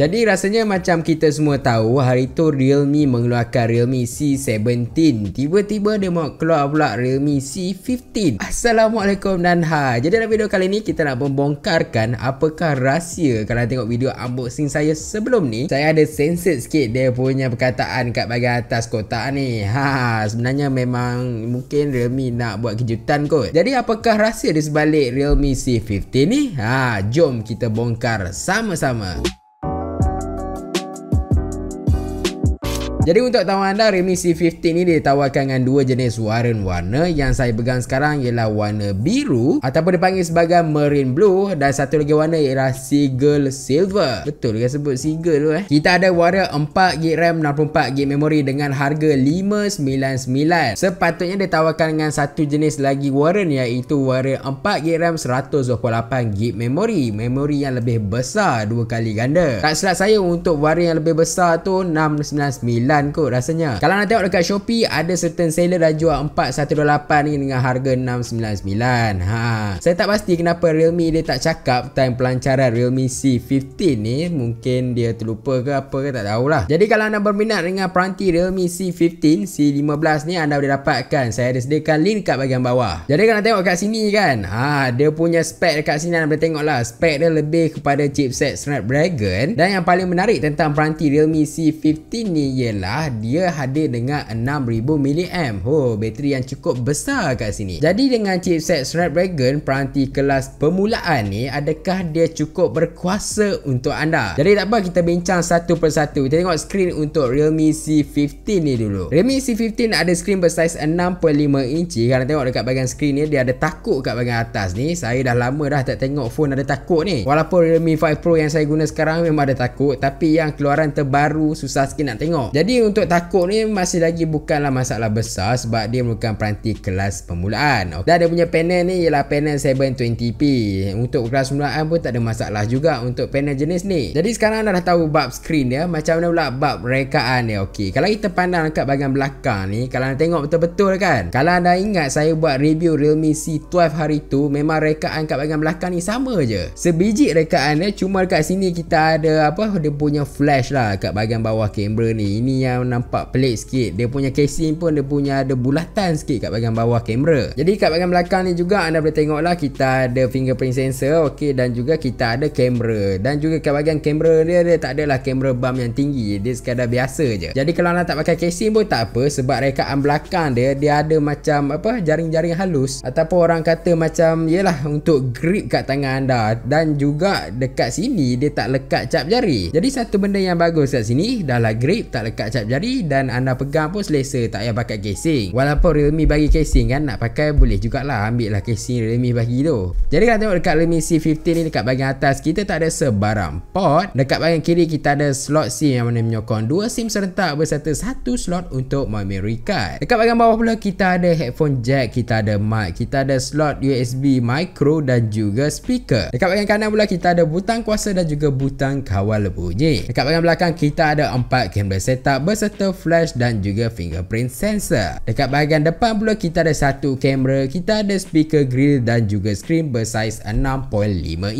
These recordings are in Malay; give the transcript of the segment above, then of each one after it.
Jadi rasanya macam kita semua tahu hari tu Realme mengeluarkan Realme C17. Tiba-tiba dia nak keluar pula Realme C15. Assalamualaikum dan ha. Jadi dalam video kali ni kita nak membongkarkan apakah rahsia kalau tengok video unboxing saya sebelum ni. Saya ada censored sikit dia punya perkataan kat bahagian atas kotak ni. Ha, sebenarnya memang mungkin Realme nak buat kejutan kot. Jadi apakah rahsia di sebalik Realme C15 ni? Ha, jom kita bongkar Sama-sama. Jadi untuk tawaran anda Redmi C15 ni ditawarkan dengan dua jenis warna-warna yang saya pegang sekarang ialah warna biru ataupun dipanggil sebagai marine blue dan satu lagi warna ialah seagull silver. Betul dia sebut seagull tu eh. Kita ada warna 4GB RAM 64GB memory dengan harga 599. Sepatutnya ditawarkan dengan satu jenis lagi warna iaitu warna 4GB RAM 128GB memory, memory yang lebih besar dua kali ganda. Tak silap saya untuk warna yang lebih besar tu 699 bulan kot rasanya Kalau nak tengok dekat Shopee Ada certain seller dah jual 418 ni dengan harga 699 ha. Saya tak pasti kenapa Realme dia tak cakap Time pelancaran Realme C15 ni Mungkin dia terlupa ke apa ke tak tahulah Jadi kalau anda berminat dengan peranti Realme C15 C15 ni anda boleh dapatkan Saya ada sediakan link kat bahagian bawah Jadi kalau tengok kat sini kan ha, Dia punya spek dekat sini anda boleh tengok lah Spek dia lebih kepada chipset Snapdragon Dan yang paling menarik tentang peranti Realme C15 ni ialah ialah dia hadir dengan 6000 mAh. Oh, bateri yang cukup besar kat sini. Jadi dengan chipset Snapdragon peranti kelas permulaan ni, adakah dia cukup berkuasa untuk anda? Jadi tak apa kita bincang satu persatu. Kita tengok skrin untuk Realme C15 ni dulu. Realme C15 ada skrin bersaiz 6.5 inci. Kalau tengok dekat bahagian skrin ni dia ada takuk kat bahagian atas ni. Saya dah lama dah tak tengok phone ada takuk ni. Walaupun Realme 5 Pro yang saya guna sekarang memang ada takuk, tapi yang keluaran terbaru susah sikit nak tengok. Jadi jadi untuk takut ni masih lagi bukanlah masalah besar sebab dia merupakan peranti kelas permulaan. Okay. Dan dia punya panel ni ialah panel 720p. Untuk kelas permulaan pun tak ada masalah juga untuk panel jenis ni. Jadi sekarang anda dah tahu bab screen dia macam mana pula bab rekaan dia. Okey. Kalau kita pandang dekat bahagian belakang ni kalau anda tengok betul-betul kan. Kalau anda ingat saya buat review Realme C12 hari tu memang rekaan kat bahagian belakang ni sama je. Sebiji rekaan dia cuma dekat sini kita ada apa dia punya flash lah kat bahagian bawah kamera ni. Ini yang nampak pelik sikit dia punya casing pun dia punya ada bulatan sikit kat bahagian bawah kamera jadi kat bahagian belakang ni juga anda boleh tengok lah kita ada fingerprint sensor ok dan juga kita ada kamera dan juga kat bahagian kamera dia dia tak adalah kamera bump yang tinggi dia sekadar biasa je jadi kalau anda tak pakai casing pun tak apa sebab rekaan belakang dia dia ada macam apa jaring-jaring halus ataupun orang kata macam yelah untuk grip kat tangan anda dan juga dekat sini dia tak lekat cap jari jadi satu benda yang bagus kat sini dah lah grip tak lekat cap jari dan anda pegang pun selesa tak payah pakai casing walaupun realme bagi casing kan nak pakai boleh jugalah ambil lah casing realme bagi tu jadi kalau tengok dekat realme C15 ni dekat bahagian atas kita tak ada sebarang port dekat bahagian kiri kita ada slot SIM yang mana menyokong 2 SIM serentak berserta satu slot untuk memory card dekat bahagian bawah pula kita ada headphone jack kita ada mic kita ada slot USB micro dan juga speaker dekat bahagian kanan pula kita ada butang kuasa dan juga butang kawal bunyi dekat bahagian belakang kita ada empat kamera setup berserta flash dan juga fingerprint sensor. Dekat bahagian depan pula kita ada satu kamera, kita ada speaker grill dan juga screen bersaiz 6.5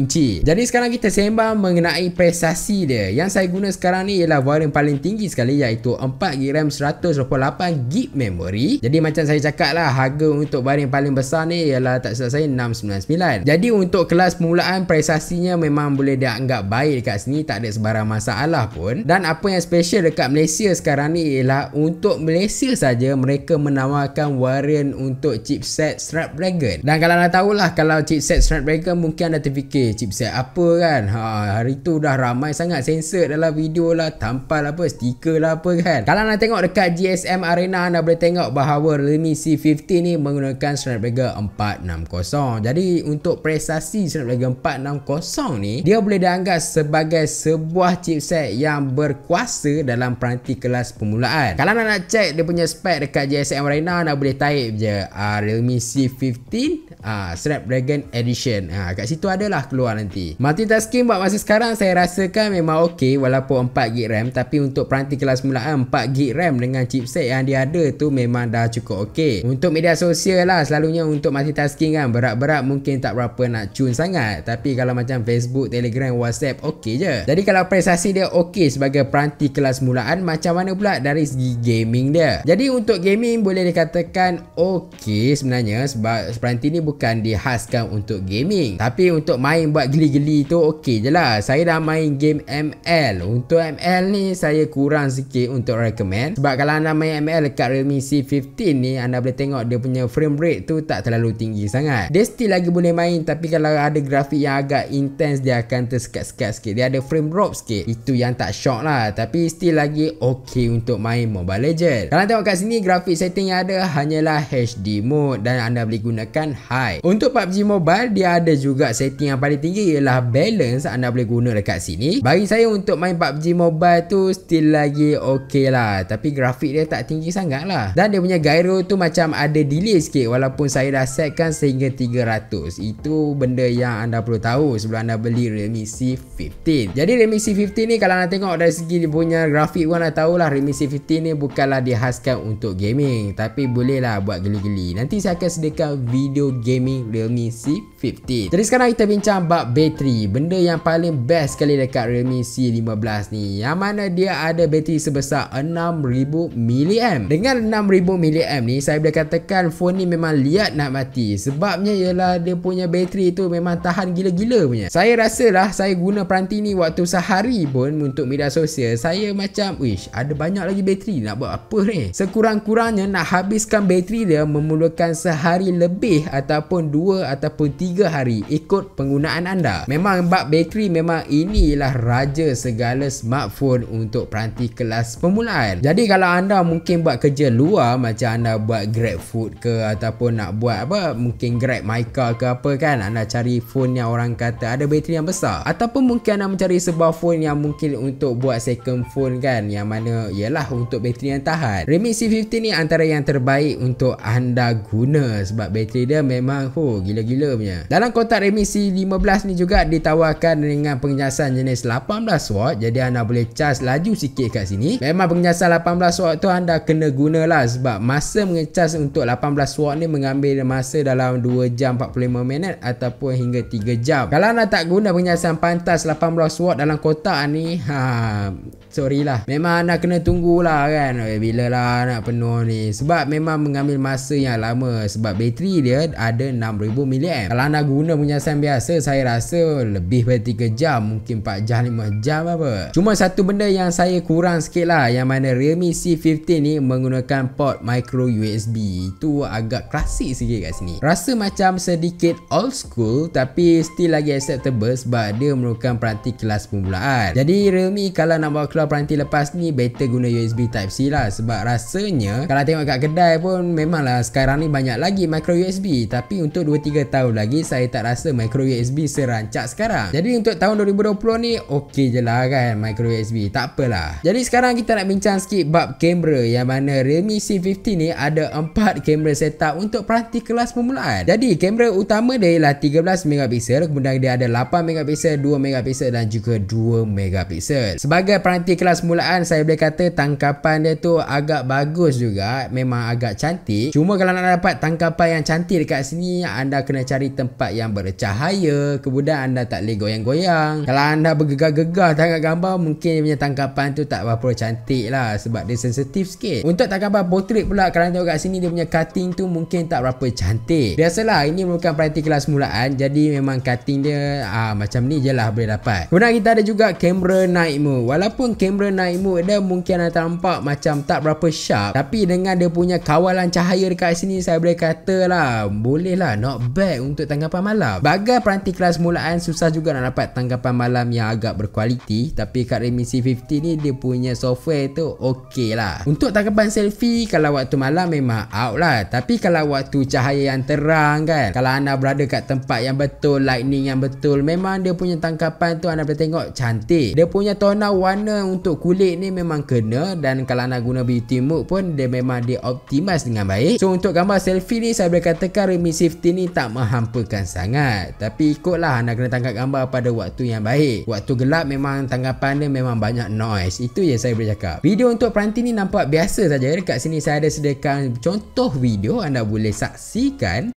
inci. Jadi sekarang kita sembang mengenai prestasi dia. Yang saya guna sekarang ni ialah volume paling tinggi sekali iaitu 4GB RAM 128GB memory. Jadi macam saya cakap lah harga untuk varian paling besar ni ialah tak selesai 699. Jadi untuk kelas permulaan prestasinya memang boleh dianggap baik dekat sini tak ada sebarang masalah pun. Dan apa yang special dekat Malaysia Malaysia sekarang ni ialah untuk Malaysia saja mereka menawarkan varian untuk chipset Snapdragon. Dan kalau anda lah kalau chipset Snapdragon mungkin anda terfikir chipset apa kan? Ha, hari tu dah ramai sangat sensor dalam video lah tampal apa stiker lah apa kan. Kalau anda tengok dekat GSM Arena anda boleh tengok bahawa Realme C50 ni menggunakan Snapdragon 460. Jadi untuk prestasi Snapdragon 460 ni dia boleh dianggap sebagai sebuah chipset yang berkuasa dalam peranti kelas permulaan Kalau nak, nak check dia punya spek dekat JSM right now Nak boleh type je uh, Realme C15 uh, ah, Snapdragon Edition uh, Kat situ adalah keluar nanti Multitasking buat masa sekarang saya rasakan memang ok Walaupun 4GB RAM Tapi untuk peranti kelas permulaan 4GB RAM dengan chipset yang dia ada tu Memang dah cukup ok Untuk media sosial lah Selalunya untuk multitasking kan Berat-berat mungkin tak berapa nak cun sangat Tapi kalau macam Facebook, Telegram, WhatsApp Ok je Jadi kalau prestasi dia ok sebagai peranti kelas mulaan Macam macam mana pula dari segi gaming dia jadi untuk gaming boleh dikatakan okey sebenarnya sebab Spranti ni bukan dihaskan untuk gaming tapi untuk main buat geli-geli tu okey je lah saya dah main game ML untuk ML ni saya kurang sikit untuk recommend sebab kalau anda main ML dekat Realme C15 ni anda boleh tengok dia punya frame rate tu tak terlalu tinggi sangat dia still lagi boleh main tapi kalau ada grafik yang agak intense dia akan tersekat-sekat sikit dia ada frame drop sikit itu yang tak shock lah tapi still lagi okey untuk main Mobile Legends. Kalau tengok kat sini grafik setting yang ada hanyalah HD mode dan anda boleh gunakan high. Untuk PUBG Mobile dia ada juga setting yang paling tinggi ialah balance anda boleh guna dekat sini. Bagi saya untuk main PUBG Mobile tu still lagi okey lah tapi grafik dia tak tinggi sangat lah. Dan dia punya gyro tu macam ada delay sikit walaupun saya dah setkan sehingga 300. Itu benda yang anda perlu tahu sebelum anda beli Realme C15. Jadi Realme C15 ni kalau anda tengok dari segi dia punya grafik pun tahulah Redmi C50 ni bukanlah dihaskan untuk gaming tapi bolehlah buat geli-geli. Nanti saya akan sediakan video gaming Realme C50. Jadi sekarang kita bincang bab bateri. Benda yang paling best sekali dekat Realme C15 ni yang mana dia ada bateri sebesar 6000 mAh. Dengan 6000 mAh ni saya boleh katakan phone ni memang liat nak mati. Sebabnya ialah dia punya bateri tu memang tahan gila-gila punya. Saya rasalah saya guna peranti ni waktu sehari pun untuk media sosial. Saya macam wish ada banyak lagi bateri nak buat apa ni sekurang-kurangnya nak habiskan bateri dia memerlukan sehari lebih ataupun 2 ataupun tiga hari ikut penggunaan anda memang bab bateri memang inilah raja segala smartphone untuk peranti kelas pemulaan. jadi kalau anda mungkin buat kerja luar macam anda buat grab food ke ataupun nak buat apa mungkin grab mica ke apa kan anda cari phone yang orang kata ada bateri yang besar ataupun mungkin anda mencari sebuah phone yang mungkin untuk buat second phone kan yang mana mana ialah untuk bateri yang tahan. Redmi C50 ni antara yang terbaik untuk anda guna sebab bateri dia memang ho oh, gila-gila punya. Dalam kotak Redmi C15 ni juga ditawarkan dengan pengecasan jenis 18W jadi anda boleh cas laju sikit kat sini. Memang pengecasan 18W tu anda kena guna lah. sebab masa mengecas untuk 18W ni mengambil masa dalam 2 jam 45 minit ataupun hingga 3 jam. Kalau anda tak guna pengecasan pantas 18W dalam kotak ni ha sorry lah. Memang nak kena tunggulah kan eh, bila lah nak penuh ni sebab memang mengambil masa yang lama sebab bateri dia ada 6000 mAh kalau anda guna punya sen biasa saya rasa lebih dari 3 jam mungkin 4 jam 5 jam apa cuma satu benda yang saya kurang sikit lah yang mana Realme C15 ni menggunakan port micro USB itu agak klasik sikit kat sini rasa macam sedikit old school tapi still lagi acceptable sebab dia merupakan peranti kelas permulaan jadi Realme kalau nak bawa keluar peranti lepas ni better guna USB Type-C lah sebab rasanya kalau tengok kat kedai pun memanglah sekarang ni banyak lagi micro USB tapi untuk 2-3 tahun lagi saya tak rasa micro USB serancak sekarang jadi untuk tahun 2020 ni ok je lah kan micro USB tak apalah jadi sekarang kita nak bincang sikit bab kamera yang mana Realme c 15 ni ada 4 kamera setup untuk peranti kelas permulaan jadi kamera utama dia ialah 13MP kemudian dia ada 8MP 2MP dan juga 2MP sebagai peranti kelas permulaan saya boleh kata tangkapan dia tu agak bagus juga memang agak cantik cuma kalau nak dapat tangkapan yang cantik dekat sini anda kena cari tempat yang bercahaya kemudian anda tak boleh goyang-goyang kalau anda bergegar-gegar tangkap gambar mungkin dia punya tangkapan tu tak berapa cantik lah sebab dia sensitif sikit untuk tangkapan portrait pula kalau anda tengok kat sini dia punya cutting tu mungkin tak berapa cantik biasalah ini merupakan praktik kelas mulaan jadi memang cutting dia aa, ah, macam ni je lah boleh dapat kemudian kita ada juga kamera night mode walaupun kamera night mode dia mungkin anda nampak macam tak berapa sharp tapi dengan dia punya kawalan cahaya dekat sini saya boleh kata lah boleh lah not bad untuk tanggapan malam bagai peranti kelas mulaan susah juga nak dapat tanggapan malam yang agak berkualiti tapi kat Redmi C50 ni dia punya software tu ok lah untuk tanggapan selfie kalau waktu malam memang out lah tapi kalau waktu cahaya yang terang kan kalau anda berada kat tempat yang betul lightning yang betul memang dia punya tangkapan tu anda boleh tengok cantik dia punya tonal warna untuk kulit ni memang memang kena dan kalau nak guna beauty mode pun dia memang dia optimize dengan baik so untuk gambar selfie ni saya boleh katakan Redmi safety ni tak menghampakan sangat tapi ikutlah anda kena tangkap gambar pada waktu yang baik waktu gelap memang tanggapan dia memang banyak noise itu yang saya boleh cakap video untuk peranti ni nampak biasa saja dekat sini saya ada sediakan contoh video anda boleh saksikan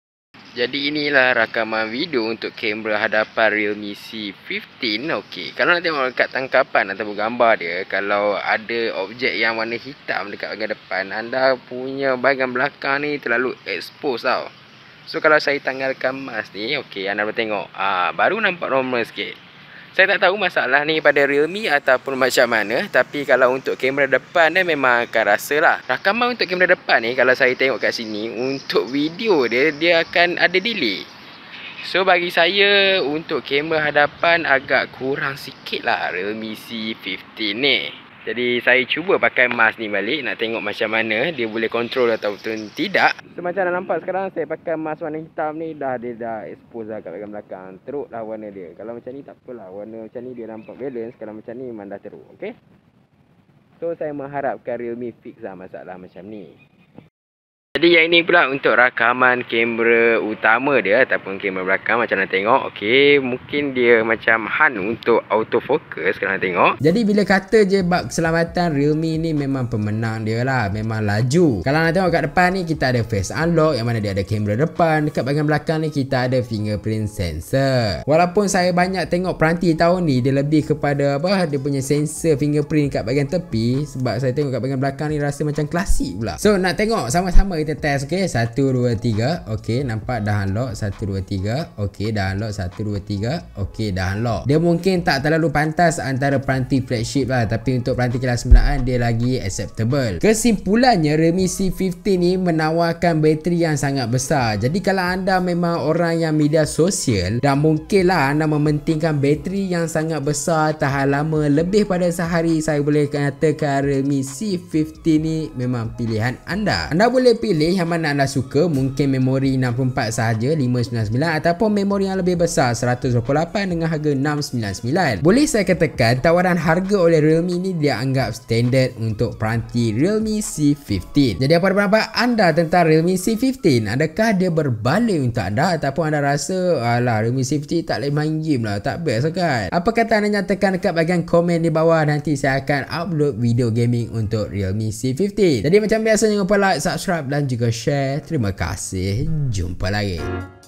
jadi inilah rakaman video untuk kamera hadapan Realme C15. Okey, kalau nak tengok dekat tangkapan atau gambar dia, kalau ada objek yang warna hitam dekat bahagian depan, anda punya bahagian belakang ni terlalu expose tau. So kalau saya tanggalkan mask ni, okey, anda boleh tengok. Ah, baru nampak normal sikit. Saya tak tahu masalah ni pada Realme ataupun macam mana Tapi kalau untuk kamera depan ni memang akan rasa lah Rakaman untuk kamera depan ni kalau saya tengok kat sini Untuk video dia, dia akan ada delay So bagi saya untuk kamera hadapan agak kurang sikit lah Realme C50 ni jadi saya cuba pakai mask ni balik nak tengok macam mana dia boleh kontrol ataupun tidak. So, macam dah nampak sekarang saya pakai mask warna hitam ni dah dia dah expose dah kat belakang, Teruk lah warna dia. Kalau macam ni tak apalah. Warna macam ni dia nampak balance. Kalau macam ni memang dah teruk. Okay. So saya mengharapkan Realme fix lah masalah macam ni. Jadi yang ini pula untuk rakaman kamera utama dia ataupun kamera belakang macam nak tengok okey mungkin dia macam han untuk autofocus kalau nak tengok jadi bila kata je bab keselamatan Realme ni memang pemenang dia lah memang laju kalau nak tengok kat depan ni kita ada face unlock yang mana dia ada kamera depan dekat bahagian belakang ni kita ada fingerprint sensor walaupun saya banyak tengok peranti tahun ni dia lebih kepada apa dia punya sensor fingerprint kat bahagian tepi sebab saya tengok kat bahagian belakang ni rasa macam klasik pula so nak tengok sama-sama kita test okey 1 2 3 okey nampak dah unlock 1 2 3 okey dah unlock 1 2 3 okey dah unlock dia mungkin tak terlalu pantas antara peranti flagship lah tapi untuk peranti kelas menengah dia lagi acceptable kesimpulannya Redmi C15 ni menawarkan bateri yang sangat besar jadi kalau anda memang orang yang media sosial dan mungkinlah anda mementingkan bateri yang sangat besar tahan lama lebih pada sehari saya boleh katakan Redmi C15 ni memang pilihan anda anda boleh pilih pilih yang mana anda suka mungkin memori 64 sahaja 599 ataupun memori yang lebih besar 128 dengan harga 699 boleh saya katakan tawaran harga oleh realme ni anggap standard untuk peranti realme C15 jadi apa pendapat anda tentang realme C15 adakah dia berbaloi untuk anda ataupun anda rasa alah realme C15 tak boleh main game lah tak best lah kan apa kata anda nyatakan dekat bahagian komen di bawah nanti saya akan upload video gaming untuk realme C15 jadi macam biasa jangan lupa like subscribe dan dan juga share. Terima kasih. Jumpa lagi.